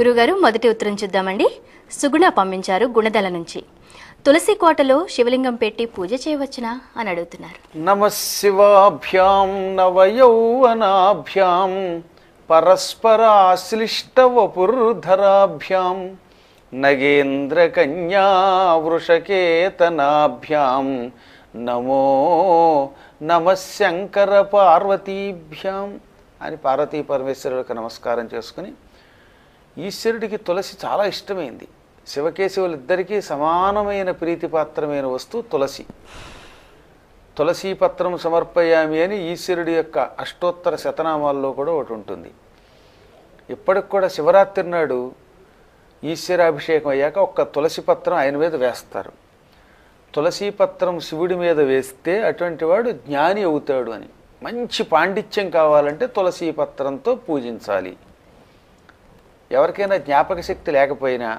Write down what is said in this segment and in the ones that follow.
గురుగారు మొదటి ఉత్తరం చూద్దామండి సుగుణ పంపించారు గుణదల నుంచి తులసి కోటలో శివలింగం పెట్టి పూజ చేయవచ్చునా అని అడుగుతున్నారు నమ శివాభ్యాం నవయౌవనాభ్యాం నగేంద్ర నగేంద్రకన్యా వృషకేతనాభ్యాం నమో నమశంకర పార్వతీభ్యాం అని పార్వతీ పరమేశ్వరుడికి నమస్కారం చేసుకుని ఈశ్వరుడికి తులసి చాలా ఇష్టమైంది శివకేశవులిద్దరికీ సమానమైన ప్రీతిపాత్రమైన వస్తువు తులసి తులసీ పత్రం సమర్పయామి అని ఈశ్వరుడి యొక్క అష్టోత్తర శతనామాల్లో కూడా ఒకటి ఉంటుంది ఇప్పటికి కూడా శివరాత్రి నాడు ఈశ్వరాభిషేకం అయ్యాక ఒక్క తులసి పత్రం ఆయన మీద వేస్తారు తులసీ పత్రం శివుడి మీద వేస్తే అటువంటి వాడు జ్ఞాని అవుతాడు అని మంచి పాండిత్యం కావాలంటే తులసీ పత్రంతో పూజించాలి ఎవరికైనా జ్ఞాపక శక్తి లేకపోయినా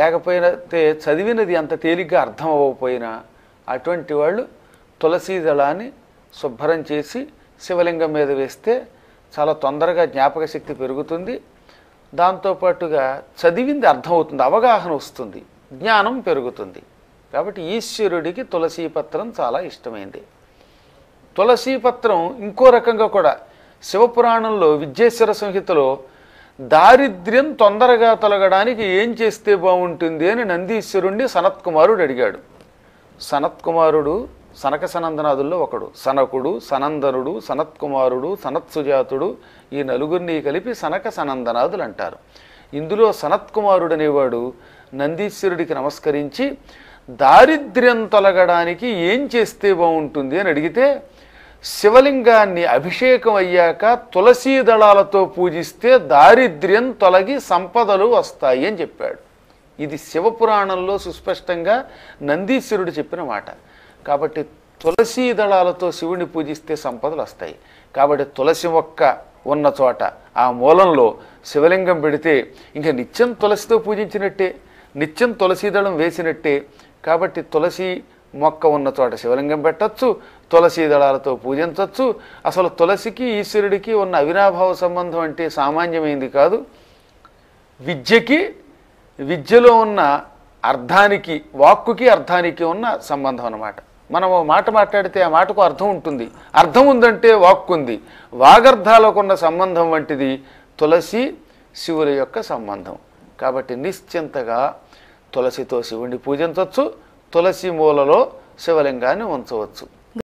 లేకపోయినా చదివినది అంత తేలిగ్గా అర్థం అవ్వకపోయినా అటువంటి వాళ్ళు తులసీ దళాన్ని శుభ్రం చేసి శివలింగం మీద వేస్తే చాలా తొందరగా జ్ఞాపక శక్తి పెరుగుతుంది దాంతోపాటుగా చదివింది అర్థమవుతుంది అవగాహన వస్తుంది జ్ఞానం పెరుగుతుంది కాబట్టి ఈశ్వరుడికి తులసీ పత్రం చాలా ఇష్టమైంది తులసీ పత్రం ఇంకో రకంగా కూడా శివపురాణంలో విద్యేశ్వర సంహితలో దారిద్ర్యం తొందరగా తొలగడానికి ఏం చేస్తే బాగుంటుంది అని నందీశ్వరుణ్ణి సనత్కుమారుడు అడిగాడు సనత్కుమారుడు సనక సనందనాథుల్లో ఒకడు సనకుడు సనందనుడు సనత్కుమారుడు సనత్సుజాతుడు ఈ నలుగురిని కలిపి సనక సనందనాథులు అంటారు ఇందులో సనత్కుమారుడు అనేవాడు నందీశ్వరుడికి నమస్కరించి దారిద్ర్యం తొలగడానికి ఏం చేస్తే బాగుంటుంది అని అడిగితే శివలింగాన్ని అభిషేకం అయ్యాక తులసీ దళాలతో పూజిస్తే దారిద్ర్యం తొలగి సంపదలు వస్తాయి అని చెప్పాడు ఇది శివపురాణంలో సుస్పష్టంగా నందీశ్వరుడు చెప్పిన మాట కాబట్టి తులసీ దళాలతో శివుడిని పూజిస్తే సంపదలు వస్తాయి కాబట్టి తులసి మొక్క ఉన్న చోట ఆ మూలంలో శివలింగం పెడితే ఇంకా నిత్యం తులసితో పూజించినట్టే నిత్యం తులసీ దళం వేసినట్టే కాబట్టి తులసి మొక్క ఉన్న చోట శివలింగం పెట్టచ్చు తులసి దళాలతో పూజించవచ్చు అసలు తులసికి ఈశ్వరుడికి ఉన్న అవినాభావ సంబంధం అంటే సామాన్యమైంది కాదు విద్యకి విద్యలో ఉన్న అర్థానికి వాక్కుకి అర్థానికి ఉన్న సంబంధం అన్నమాట మనం మాట మాట్లాడితే ఆ మాటకు అర్థం ఉంటుంది అర్థం ఉందంటే వాక్కు ఉంది వాగర్థాలకు ఉన్న సంబంధం వంటిది తులసి శివుల యొక్క సంబంధం కాబట్టి నిశ్చింతగా తులసితో శివుణ్ణి పూజించవచ్చు తులసి మూలలో శివలింగాన్ని ఉంచవచ్చు